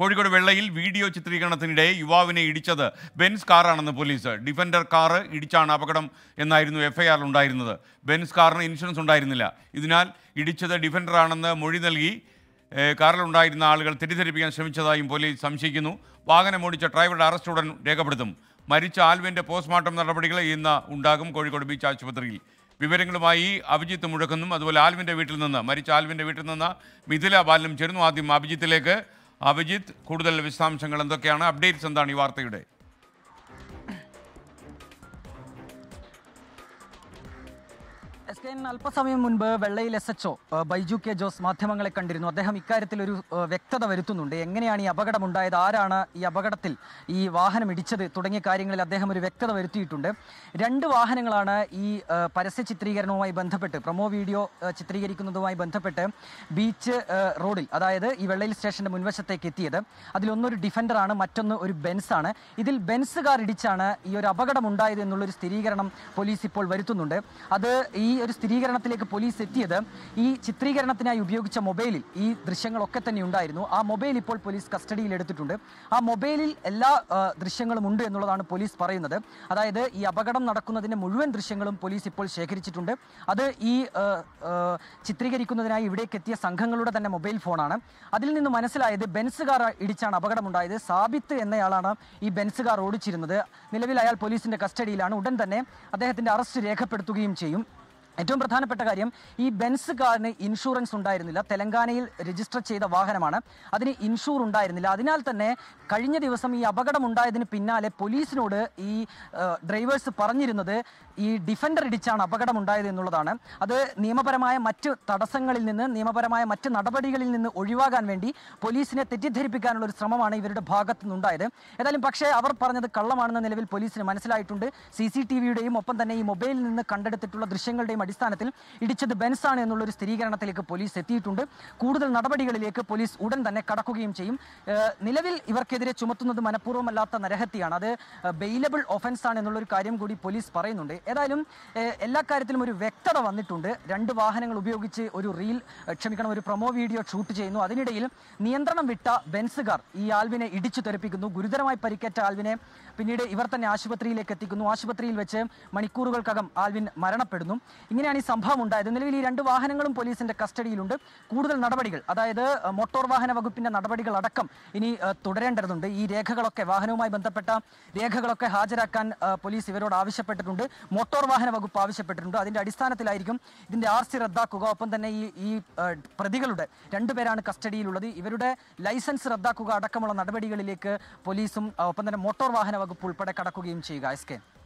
കോഴിക്കോട് വെള്ളയിൽ video ചിത്രീകരണത്തിനിടെ യുവാവിനെ ഇടിച്ചത് ബെൻസ് കാറാണെന്ന് പോലീസ് ഡിഫൻഡർ കാറ് ഇടിച്ചാണ് അപകടം എന്നായിരുന്നു എഫ്ഐആറിൽ ഉണ്ടായിരുന്നത് ബെൻസ് കാറിന് ഇൻഷുറൻസ് ഉണ്ടായിരുന്നില്ല ഇതിനാൽ ഇടിച്ചത് ഡിഫൻഡറാണെന്ന് മൊഴി നൽകി കാറിലുണ്ടായിരുന്ന ആളുകൾ തെറ്റിദ്ധരിപ്പിക്കാൻ ശ്രമിച്ചതായും പോലീസ് സംശയിക്കുന്നു വാഹനം ഓടിച്ച ഡ്രൈവറുടെ അറസ്റ്റ് ഉടൻ രേഖപ്പെടുത്തും മരിച്ച ആൽവിൻ്റെ പോസ്റ്റ്മോർട്ടം നടപടികൾ ഇന്ന് ഉണ്ടാകും കോഴിക്കോട് ബീച്ച് ആശുപത്രിയിൽ വിവരങ്ങളുമായി അഭിജിത്ത് മുഴക്കുന്നു അതുപോലെ ആൽവിൻ്റെ വീട്ടിൽ നിന്ന് മരിച്ച ആൽവിൻ്റെ വീട്ടിൽ നിന്ന് മിഥില ബാലനും ചേരുന്നു ആദ്യം അഭിജിത്തിലേക്ക് അഭിജിത്ത് കൂടുതൽ വിശദാംശങ്ങൾ എന്തൊക്കെയാണ് അപ്ഡേറ്റ്സ് എന്താണ് ഈ വാർത്തയുടെ എസ് കെ അല്പസമയം മുൻപ് വെള്ളയിൽ S H Baiju K Jose മാധ്യമങ്ങളെ കണ്ടിരുന്നു അദ്ദേഹം ഇക്കാര്യത്തിൽ ഒരു വ്യക്തത വരുത്തുന്നുണ്ട് എങ്ങനെയാണ് ഈ ഉണ്ടായത് ആരാണ് ഈ അപകടത്തിൽ ഈ വാഹനം ഇടിച്ചത് തുടങ്ങിയ കാര്യങ്ങളിൽ അദ്ദേഹം ഒരു വ്യക്തത വരുത്തിയിട്ടുണ്ട് രണ്ട് വാഹനങ്ങളാണ് ഈ പരസ്യ ചിത്രീകരണവുമായി ബന്ധപ്പെട്ട് പ്രൊമോ വീഡിയോ ചിത്രീകരിക്കുന്നതുമായി ബന്ധപ്പെട്ട് ബീച്ച് റോഡിൽ അതായത് ഈ വെള്ളയിൽ സ്റ്റേഷന്റെ മുൻവശത്തേക്ക് എത്തിയത് അതിലൊന്നൊരു ഡിഫൻഡറാണ് മറ്റൊന്ന് ഒരു ബെൻസാണ് ഇതിൽ ബെൻസ് കാർ ഇടിച്ചാണ് ഈ ഒരു അപകടം ഉണ്ടായത് എന്നുള്ളൊരു സ്ഥിരീകരണം പോലീസ് ഇപ്പോൾ വരുത്തുന്നുണ്ട് അത് ഈ ഒരു സ്ഥിരീകരണത്തിലേക്ക് പോലീസ് എത്തിയത് ഈ ചിത്രീകരണത്തിനായി ഉപയോഗിച്ച മൊബൈലിൽ ഈ ദൃശ്യങ്ങളൊക്കെ തന്നെ ഉണ്ടായിരുന്നു ആ മൊബൈൽ ഇപ്പോൾ പോലീസ് കസ്റ്റഡിയിൽ എടുത്തിട്ടുണ്ട് ആ മൊബൈലിൽ എല്ലാ ദൃശ്യങ്ങളും ഉണ്ട് എന്നുള്ളതാണ് പോലീസ് പറയുന്നത് അതായത് ഈ അപകടം നടക്കുന്നതിൻ്റെ മുഴുവൻ ദൃശ്യങ്ങളും പോലീസ് ഇപ്പോൾ ശേഖരിച്ചിട്ടുണ്ട് അത് ഈ ചിത്രീകരിക്കുന്നതിനായി ഇവിടേക്ക് എത്തിയ സംഘങ്ങളുടെ തന്നെ മൊബൈൽ ഫോണാണ് അതിൽ നിന്ന് മനസ്സിലായത് ബെൻസ് കാർ ഇടിച്ചാണ് അപകടമുണ്ടായത് സാബിത്ത് എന്നയാളാണ് ഈ ബെൻസ് കാർ ഓടിച്ചിരുന്നത് നിലവിൽ അയാൾ പോലീസിന്റെ കസ്റ്റഡിയിലാണ് ഉടൻ തന്നെ അദ്ദേഹത്തിന്റെ അറസ്റ്റ് രേഖപ്പെടുത്തുകയും ചെയ്യും ഏറ്റവും പ്രധാനപ്പെട്ട കാര്യം ഈ ബെൻസ് കാറിന് ഇൻഷുറൻസ് ഉണ്ടായിരുന്നില്ല തെലങ്കാനയിൽ രജിസ്റ്റർ ചെയ്ത വാഹനമാണ് അതിന് ഇൻഷൂർ ഉണ്ടായിരുന്നില്ല അതിനാൽ തന്നെ കഴിഞ്ഞ ദിവസം ഈ അപകടം ഉണ്ടായതിന് പിന്നാലെ പോലീസിനോട് ഈ ഡ്രൈവേഴ്സ് പറഞ്ഞിരുന്നത് ഈ ഡിഫൻഡർ ഇടിച്ചാണ് അപകടം ഉണ്ടായത് എന്നുള്ളതാണ് അത് നിയമപരമായ മറ്റ് തടസ്സങ്ങളിൽ നിന്ന് നിയമപരമായ മറ്റ് നടപടികളിൽ നിന്ന് ഒഴിവാകാൻ വേണ്ടി പോലീസിനെ തെറ്റിദ്ധരിപ്പിക്കാനുള്ള ഒരു ശ്രമമാണ് ഇവരുടെ ഭാഗത്തു നിന്നുണ്ടായത് ഏതായാലും പക്ഷേ അവർ പറഞ്ഞത് കള്ളമാണെന്ന നിലവിൽ പോലീസിന് മനസ്സിലായിട്ടുണ്ട് സി ഒപ്പം തന്നെ ഈ മൊബൈലിൽ നിന്ന് കണ്ടെടുത്തിട്ടുള്ള ദൃശ്യങ്ങളുടെയും സംശയത്തിന്റെയും അടിസ്ഥാനത്തിൽ ഇടിച്ചത് ബെൻസാണ് എന്നുള്ളൊരു സ്ഥിരീകരണത്തിലേക്ക് പോലീസ് എത്തിയിട്ടുണ്ട് കൂടുതൽ നടപടികളിലേക്ക് പോലീസ് ഉടൻ തന്നെ കടക്കുകയും ചെയ്യും നിലവിൽ ഇവർക്കെതിരെ ചുമത്തുന്നത് മനഃപൂർവ്വമല്ലാത്ത നരഹത്യയാണ് അത് ബെയിലബിൾ ഒഫൻസ് ആണ് എന്നുള്ളൊരു കാര്യം കൂടി പോലീസ് പറയുന്നുണ്ട് ഏതായാലും എല്ലാ കാര്യത്തിലും ഒരു വ്യക്തത വന്നിട്ടുണ്ട് രണ്ട് വാഹനങ്ങൾ ഉപയോഗിച്ച് ഒരു റീൽ ക്ഷമിക്കണം ഒരു പ്രൊമോ വീഡിയോ ഷൂട്ട് ചെയ്യുന്നു അതിനിടയിൽ നിയന്ത്രണം വിട്ട ബെൻസുകാർ ഈ ആൽവിനെ ഇടിച്ചു തെറിപ്പിക്കുന്നു ഗുരുതരമായി പരിക്കേറ്റ ആൽവിനെ പിന്നീട് ഇവർ തന്നെ ആശുപത്രിയിലേക്ക് എത്തിക്കുന്നു ആശുപത്രിയിൽ വെച്ച് മണിക്കൂറുകൾക്കകം ആൽവിൻ മരണപ്പെടുന്നു ഇങ്ങനെയാണ് ഈ സംഭവം ഉണ്ടായത് നിലവിൽ ഈ രണ്ട് വാഹനങ്ങളും പോലീസിന്റെ കസ്റ്റഡിയിലുണ്ട് കൂടുതൽ നടപടികൾ അതായത് മോട്ടോർ വാഹന വകുപ്പിന്റെ നടപടികൾ അടക്കം ഇനി തുടരേണ്ടതുണ്ട് ഈ രേഖകളൊക്കെ വാഹനവുമായി ബന്ധപ്പെട്ട രേഖകളൊക്കെ ഹാജരാക്കാൻ പോലീസ് ഇവരോട് ആവശ്യപ്പെട്ടിട്ടുണ്ട് മോട്ടോർ വാഹന വകുപ്പ് ആവശ്യപ്പെട്ടിട്ടുണ്ട് അതിന്റെ അടിസ്ഥാനത്തിലായിരിക്കും ഇതിന്റെ ആർ സി റദ്ദാക്കുക ഒപ്പം തന്നെ ഈ ഈ പ്രതികളുടെ രണ്ടുപേരാണ് കസ്റ്റഡിയിലുള്ളത് ഇവരുടെ ലൈസൻസ് റദ്ദാക്കുക അടക്കമുള്ള നടപടികളിലേക്ക് പോലീസും ഒപ്പം തന്നെ മോട്ടോർ വാഹന വകുപ്പ് ഉൾപ്പെടെ കടക്കുകയും ചെയ്യുക എസ് കെ